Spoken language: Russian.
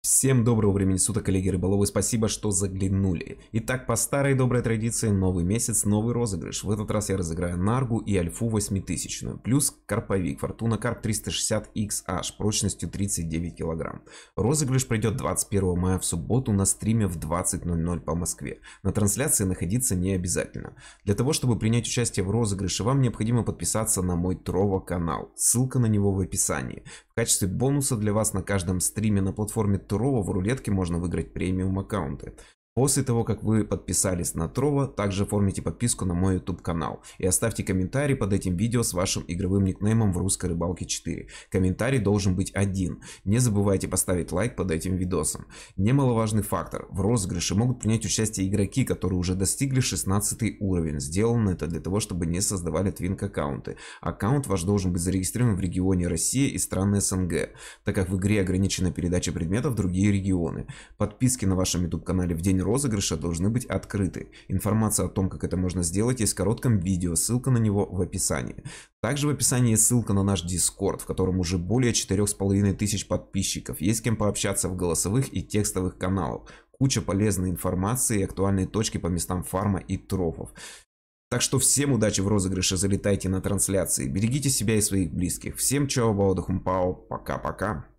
Всем доброго времени суток, коллеги рыболовы, спасибо, что заглянули. Итак, по старой доброй традиции, новый месяц, новый розыгрыш. В этот раз я разыграю Наргу и Альфу 8000, плюс Карповик, Фортуна Карп 360XH, прочностью 39 кг. Розыгрыш пройдет 21 мая в субботу на стриме в 20.00 по Москве. На трансляции находиться не обязательно. Для того, чтобы принять участие в розыгрыше, вам необходимо подписаться на мой Трово канал, ссылка на него в описании качестве бонуса для вас на каждом стриме на платформе Турова в рулетке можно выиграть премиум аккаунты. После того, как вы подписались на Трова, также оформите подписку на мой YouTube канал и оставьте комментарий под этим видео с вашим игровым никнеймом в русской рыбалке 4. Комментарий должен быть один. Не забывайте поставить лайк под этим видосом. Немаловажный фактор. В розыгрыше могут принять участие игроки, которые уже достигли 16 уровень. Сделано это для того, чтобы не создавали твинк аккаунты. Аккаунт ваш должен быть зарегистрирован в регионе России и страны СНГ, так как в игре ограничена передача предметов в другие регионы. Подписки на вашем YouTube канале в день розыгрыша должны быть открыты. Информация о том, как это можно сделать, есть в коротком видео, ссылка на него в описании. Также в описании есть ссылка на наш Discord, в котором уже более 4500 подписчиков, есть с кем пообщаться в голосовых и текстовых каналах, куча полезной информации и актуальные точки по местам фарма и трофов. Так что всем удачи в розыгрыше, залетайте на трансляции, берегите себя и своих близких. Всем чао, бао, пока-пока.